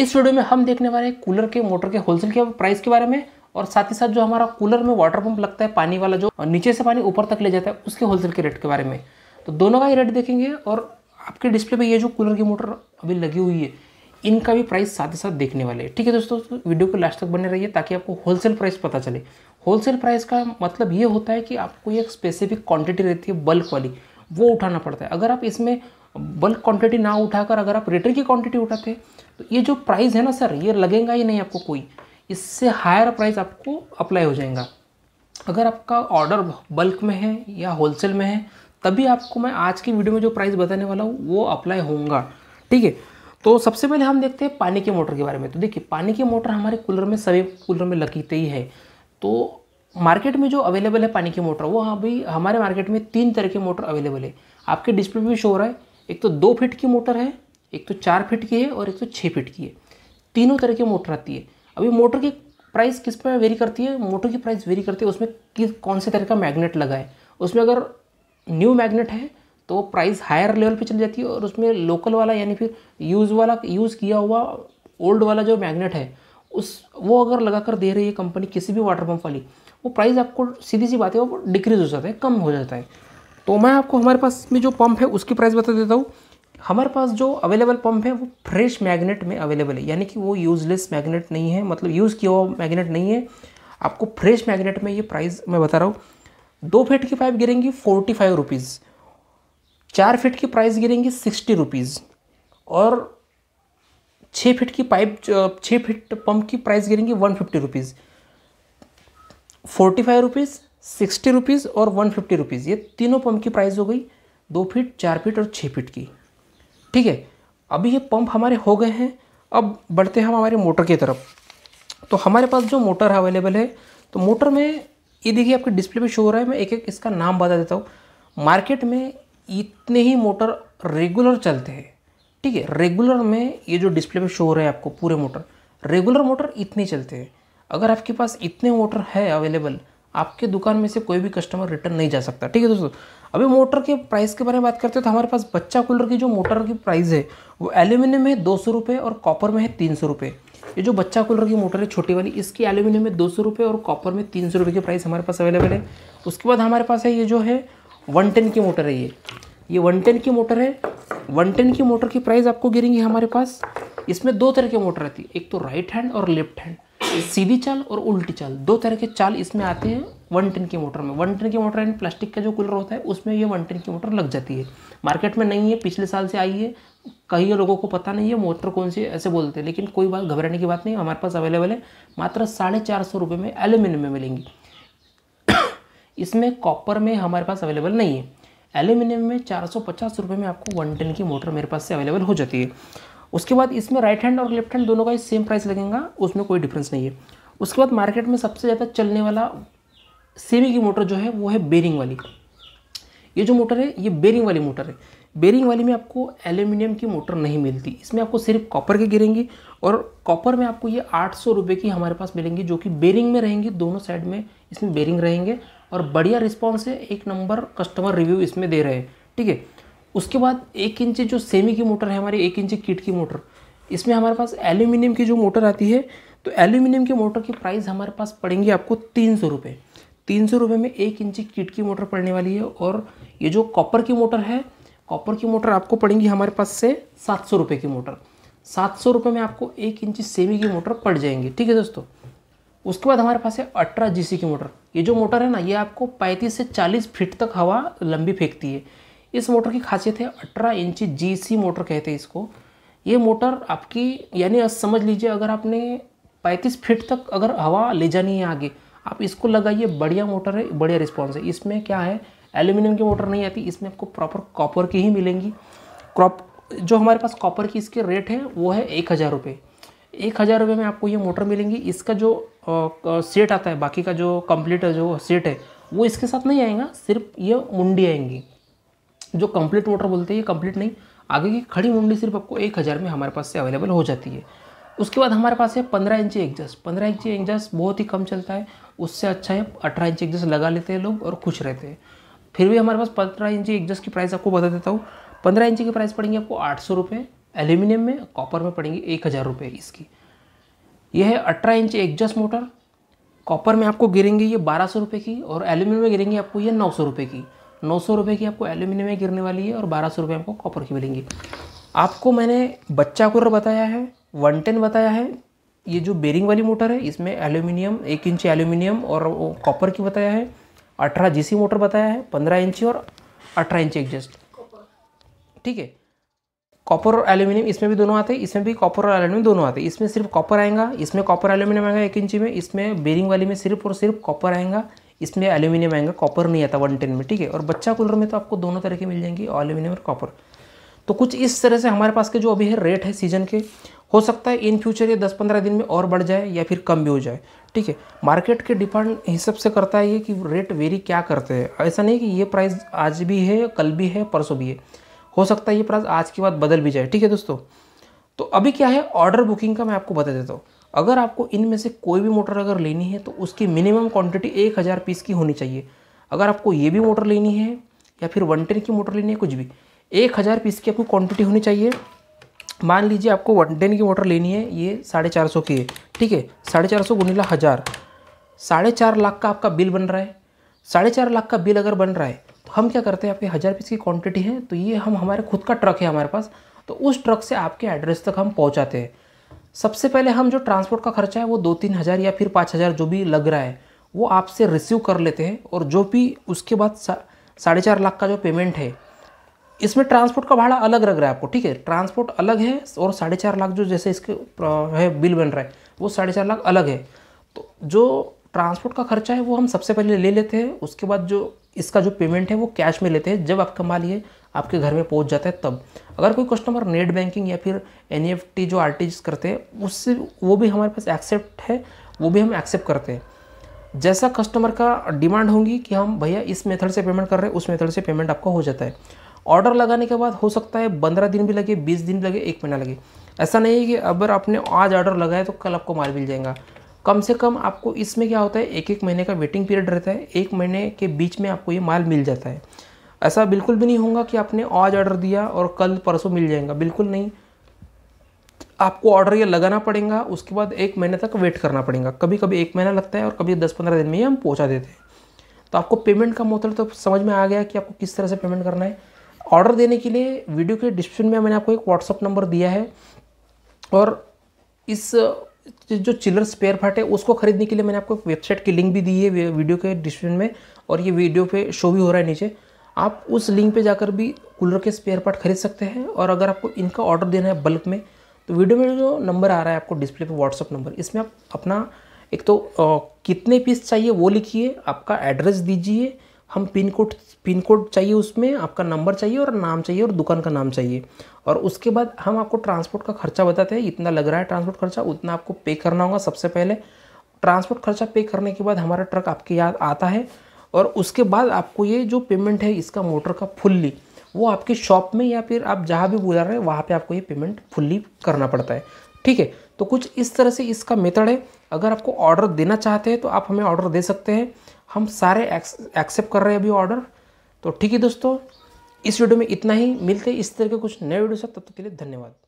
इस वीडियो में हम देखने वाले हैं कूलर के मोटर के होलसेल के प्राइस के बारे में और साथ ही साथ जो हमारा कूलर में वाटर पंप लगता है पानी वाला जो नीचे से पानी ऊपर तक ले जाता है उसके होलसेल के रेट के बारे में तो दोनों का ही रेट देखेंगे और आपके डिस्प्ले पे ये जो कूलर की मोटर अभी लगी हुई है इनका भी प्राइस साथ ही साथ देखने वाले हैं ठीक है दोस्तों वीडियो को लास्ट तक बने रहिए ताकि आपको होलसेल प्राइस पता चले होलसेल प्राइस का मतलब ये होता है कि आपको एक स्पेसिफिक क्वांटिटी रहती है बल्क वाली वो उठाना पड़ता है अगर आप इसमें बल्क क्वांटिटी ना उठाकर अगर आप रेटर की क्वांटिटी उठाते हैं तो ये जो प्राइस है ना सर ये लगेगा ही नहीं आपको कोई इससे हायर प्राइस आपको अप्लाई हो जाएगा अगर आपका ऑर्डर बल्क में है या होलसेल में है तभी आपको मैं आज की वीडियो में जो प्राइस बताने वाला हूँ वो अप्लाई होगा ठीक है तो सबसे पहले हम देखते हैं पानी के मोटर के बारे में तो देखिए पानी की मोटर हमारे कूलर में सभी कूलर में लगीते ही है तो मार्केट में जो अवेलेबल है पानी की मोटर वो अभी हाँ हमारे मार्केट में तीन तरह के मोटर अवेलेबल है आपके डिस्प्ले भी शो हो रहा है एक तो दो फिट की मोटर है एक तो चार फिट की है और एक तो छः फिट की है तीनों तरह की मोटर आती है अभी मोटर की प्राइस किस पर वेरी करती है मोटर की प्राइस वेरी करती है उसमें किस कौन से तरह का मैग्नेट लगा है उसमें अगर न्यू मैग्नेट है तो प्राइस हायर लेवल पे चली जाती है और उसमें लोकल वाला यानी फिर यूज़ वाला यूज़ किया हुआ ओल्ड वाला जो मैग्नेट है उस वो अगर लगा कर दे रही है कंपनी किसी भी वाटर पम्प वाली वो प्राइस आपको सीधी सी बात है वो डिक्रीज हो जाता है कम हो जाता है तो मैं आपको हमारे पास में जो पम्प है उसकी प्राइस बता देता हूँ हमारे पास जो अवेलेबल पम्प है वो फ्रेश मैग्नेट में अवेलेबल है यानी कि वो यूज़लेस मैग्नेट नहीं है मतलब यूज़ किया हुआ मैग्नेट नहीं है आपको फ्रेश मैग्नेट में ये प्राइस मैं बता रहा हूँ दो फीट की पाइप गिरेंगी फोर्टी फाइव रुपीज़ चार फीट की प्राइस गिरेंगी सिक्सटी रुपीज़ और छः फीट की पाइप छः फीट पंप की प्राइस गिरेंगी one fifty rupees forty five rupees sixty rupees और वन फिफ्टी रुपीज़ ये तीनों पंप की प्राइस हो गई दो फीट चार फीट और छः फीट की ठीक है अभी ये पंप हमारे हो गए हैं अब बढ़ते हैं हम हमारे मोटर की तरफ तो हमारे पास जो मोटर है अवेलेबल है तो मोटर में ये देखिए आपके डिस्प्ले पे शो हो रहा है मैं एक एक इसका नाम बता देता हूँ मार्केट में इतने ही मोटर रेगुलर चलते हैं ठीक है रेगुलर में ये जो डिस्प्ले पे शो हो रहा है आपको पूरे मोटर रेगुलर मोटर इतने चलते हैं अगर आपके पास इतने मोटर है अवेलेबल आपके दुकान में से कोई भी कस्टमर रिटर्न नहीं जा सकता ठीक है दोस्तों अभी मोटर के प्राइस के बारे में बात करते हैं तो हमारे पास बच्चा कूलर की जो मोटर की प्राइस है वो एल्यूमिनियम में है दो सौ रुपये और कॉपर में है तीन सौ रुपये ये जो बच्चा कूलर की मोटर है छोटी वाली इसकी एल्यूमिनियम में दो सौ रुपये और कॉपर में तीन सौ रुपये की प्राइस हमारे पास अवेलेबल है उसके बाद हमारे पास है ये जो है वन टेन की मोटर है ये ये वन टेन की मोटर है वन टेन की मोटर की प्राइस आपको गिरेंगी हमारे पास इसमें दो तरह की मोटर रहती है एक तो राइट हैंड और लेफ्ट हैंड सीधी चाल और उल्टी चाल दो तरह के चाल इसमें आते हैं वन टन की मोटर में वन टन की मोटर यानी प्लास्टिक का जो कूलर होता है उसमें ये वन टन की मोटर लग जाती है मार्केट में नहीं है पिछले साल से आई है कई लोगों को पता नहीं है मोटर कौन सी ऐसे बोलते हैं लेकिन कोई बात घबराने की बात नहीं हमारे पास अवेलेबल है मात्र साढ़े चार सौ रुपये में एल्यूमिनियम में मिलेंगी इसमें कॉपर में हमारे पास अवेलेबल नहीं है एल्यूमिनियम में चार सौ पचास रुपये में आपको वन टन की मोटर मेरे पास से अवेलेबल हो जाती है उसके बाद इसमें राइट हैंड और लेफ्ट हैंड दोनों का ही सेम प्राइस लगेगा उसमें कोई डिफरेंस नहीं है उसके बाद मार्केट में सबसे ज़्यादा चलने वाला सेमी की मोटर जो है वो है बेरिंग वाली ये जो मोटर है ये बेरिंग वाली मोटर है बेरिंग वाली में आपको एल्यूमिनियम की मोटर नहीं मिलती इसमें आपको सिर्फ कॉपर की गिरेंगी और कॉपर में आपको ये आठ सौ रुपये की हमारे पास मिलेंगी जो कि बेरिंग में रहेंगी दोनों साइड में इसमें बेरिंग रहेंगे और बढ़िया रिस्पॉन्स है एक नंबर कस्टमर रिव्यू इसमें दे रहे हैं ठीक है उसके बाद एक इंची जो सेमी की मोटर है हमारी एक इंची किट की मोटर इसमें हमारे पास एल्यूमिनियम की जो मोटर आती है तो एल्यूमिनियम की मोटर की प्राइस हमारे पास पड़ेंगी आपको तीन सौ रुपये तीन सौ रुपये में एक इंची किट की मोटर पड़ने वाली है और ये जो कॉपर की मोटर है कॉपर की मोटर आपको पड़ेंगी हमारे पास से सात सौ रुपये की मोटर सात सौ रुपये में आपको एक इंची सेमी की मोटर पड़ जाएंगी ठीक है दोस्तों उसके बाद हमारे पास है अठारह जी की मोटर ये जो मोटर है ना ये आपको पैंतीस से चालीस फीट तक हवा लंबी फेंकती है इस मोटर की खासियत है अठारह इंची जीसी मोटर कहते हैं इसको ये मोटर आपकी यानी समझ लीजिए अगर आपने पैंतीस फीट तक अगर हवा ले जानी है आगे आप इसको लगाइए बढ़िया मोटर है बढ़िया रिस्पॉन्स है इसमें क्या है एल्यूमिनियम की मोटर नहीं आती इसमें आपको प्रॉपर कॉपर की ही मिलेंगी क्रॉप जो हमारे पास कॉपर की इसके रेट है वो है एक हज़ार रुपये एक हज़ार रुपये में आपको ये मोटर मिलेंगी इसका जो सेट आता है बाकी का जो कंप्लीट जो सेट है वो इसके साथ नहीं आएगा सिर्फ ये मुंडी आएंगी जो कंप्लीट मोटर बोलते हैं ये कंप्लीट नहीं आगे की खड़ी मुंडी सिर्फ आपको एक हज़ार में हमारे पास से अवेलेबल हो जाती है उसके बाद हमारे पास है पंद्रह इंची एग्जस्ट पंद्रह इंची एग्जस्ट बहुत ही कम चलता है उससे अच्छा है अठारह इंची एग्जस्ट लगा लेते हैं लोग और खुश रहते हैं फिर भी हमारे पास पंद्रह इंची एग्जस्ट की प्राइस आपको बता देता हूँ पंद्रह इंची की प्राइस पड़ेंगी आपको आठ सौ रुपये एल्यूमिनियम में कॉपर में पड़ेंगी एक हज़ार रुपये इसकी यह है अठारह इंची एग्जस्ट मोटर कॉपर में आपको गिरेंगी ये बारह सौ रुपये की और एल्यूमिनियम में गिरेंगी आपको ये नौ सौ रुपये की नौ सौ रुपये की आपको एल्यूमिनियम में गिरने वाली है और बारह सौ रुपये आपको कॉपर की मिलेंगी आपको मैंने बच्चा कूलर बताया है वन टेन बताया है ये जो बेरिंग वाली मोटर है इसमें एल्यूमिनियम एक इंची एल्यूमिनियम और कॉपर की बताया है अठारह जीसी मोटर बताया है पंद्रह इंची और अठारह इंची एग्जस्ट ठीक है कॉपर और एल्यूमिनियम इसमें भी दोनों आते हैं इसमें भी कॉपर और एल्यूमिनियम दोनों आते हैं इसमें सिर्फ कॉपर आएगा इसमें कॉपर एल्यूमिनियम आएगा एक इंची में इसमें बेरिंग वाली में सिर्फ और सिर्फ कॉपर आएगा इसमें एल्यूमिनियम आएगा कॉपर नहीं आता वन टेन में ठीक है और बच्चा कूलर में तो आपको दोनों तरह के मिल जाएंगी एल्यूमिनियम और कॉपर तो कुछ इस तरह से हमारे पास के जो अभी है रेट है सीजन के हो सकता है इन फ्यूचर ये दस पंद्रह दिन में और बढ़ जाए या फिर कम भी हो जाए ठीक है मार्केट के डिपेंड हिसाब से करता है ये कि रेट वेरी क्या करते हैं ऐसा नहीं कि ये प्राइस आज भी है कल भी है परसों भी है हो सकता है ये प्राइस आज के बाद बदल भी जाए ठीक है दोस्तों तो अभी क्या है ऑर्डर बुकिंग का मैं आपको बता देता हूँ अगर आपको इनमें से कोई भी मोटर अगर लेनी है तो उसकी मिनिमम क्वांटिटी एक हज़ार पीस की होनी चाहिए अगर आपको ये भी मोटर लेनी है या फिर वन टेन की मोटर लेनी है कुछ भी एक हज़ार पीस की आपको क्वांटिटी होनी चाहिए मान लीजिए आपको वन टेन की मोटर लेनी है ये साढ़े चार सौ की है ठीक है साढ़े चार सौ गुनीला हज़ार साढ़े चार लाख का आपका बिल बन रहा है साढ़े चार लाख का बिल अगर बन रहा है तो हम क्या करते हैं आपके हज़ार पीस की क्वांटिटी है तो ये हम हमारे खुद का ट्रक है हमारे पास तो उस ट्रक से आपके एड्रेस तक हम पहुँचाते हैं सबसे पहले हम जो ट्रांसपोर्ट का खर्चा है वो दो तीन हज़ार या फिर पाँच हज़ार जो भी लग रहा है वो आपसे रिसीव कर लेते हैं और जो भी उसके बाद सा, साढ़े चार लाख का जो पेमेंट है इसमें ट्रांसपोर्ट का भाड़ा अलग लग रहा है आपको ठीक है ट्रांसपोर्ट अलग है और साढ़े चार लाख जो जैसे इसके है बिल बन रहा है वो साढ़े चार लाख अलग है तो जो ट्रांसपोर्ट का खर्चा है वो हम सबसे पहले ले लेते हैं उसके बाद जो इसका जो पेमेंट है वो कैश में लेते हैं जब आपका माल ये आपके घर में पहुंच जाता है तब अगर कोई कस्टमर नेट बैंकिंग या फिर एन e जो आर करते हैं उससे वो भी हमारे पास एक्सेप्ट है वो भी हम एक्सेप्ट करते हैं जैसा कस्टमर का डिमांड होगी कि हम भैया इस मेथड से पेमेंट कर रहे हैं उस मेथड से पेमेंट आपका हो जाता है ऑर्डर लगाने के बाद हो सकता है पंद्रह दिन भी लगे बीस दिन लगे एक महीना लगे ऐसा नहीं है कि अगर आपने आज ऑर्डर लगाया तो कल आपको माल मिल जाएगा कम से कम आपको इसमें क्या होता है एक एक महीने का वेटिंग पीरियड रहता है एक महीने के बीच में आपको ये माल मिल जाता है ऐसा बिल्कुल भी नहीं होगा कि आपने आज ऑर्डर दिया और कल परसों मिल जाएगा बिल्कुल नहीं आपको ऑर्डर ये लगाना पड़ेगा उसके बाद एक महीने तक वेट करना पड़ेगा कभी कभी एक महीना लगता है और कभी दस पंद्रह दिन में ही हम पहुँचा देते हैं तो आपको पेमेंट का मतलब तो समझ में आ गया कि आपको किस तरह से पेमेंट करना है ऑर्डर देने के लिए वीडियो के डिस्क्रिप्शन में मैंने आपको एक व्हाट्सअप नंबर दिया है और इस जो चिलर स्पेयर पार्ट है उसको खरीदने के लिए मैंने आपको वेबसाइट की लिंक भी दी है वीडियो के डिस्क्रिप्शन में और ये वीडियो पे शो भी हो रहा है नीचे आप उस लिंक पे जाकर भी कूलर के स्पेयर पार्ट खरीद सकते हैं और अगर आपको इनका ऑर्डर देना है बल्क में तो वीडियो में जो नंबर आ रहा है आपको डिस्प्ले पे व्हाट्सअप नंबर इसमें आप अपना एक तो आ, कितने पीस चाहिए वो लिखिए आपका एड्रेस दीजिए हम पिन कोड पिन कोड चाहिए उसमें आपका नंबर चाहिए और नाम चाहिए और दुकान का नाम चाहिए और उसके बाद हम आपको ट्रांसपोर्ट का खर्चा बताते हैं इतना लग रहा है ट्रांसपोर्ट खर्चा उतना आपको पे करना होगा सबसे पहले ट्रांसपोर्ट खर्चा पे करने के बाद हमारा ट्रक आपके याद आता है और उसके बाद आपको ये जो पेमेंट है इसका मोटर का फुल्ली वो आपके शॉप में या फिर आप जहाँ भी बुला रहे हैं वहाँ पर आपको ये पेमेंट फुल्ली करना पड़ता है ठीक है तो कुछ इस तरह से इसका मेथड है अगर आपको ऑर्डर देना चाहते हैं तो आप हमें ऑर्डर दे सकते हैं हम सारे एक्सेप्ट कर रहे हैं अभी ऑर्डर तो ठीक है दोस्तों इस वीडियो में इतना ही मिलते हैं इस तरह के कुछ नए वीडियो से तब तक के लिए धन्यवाद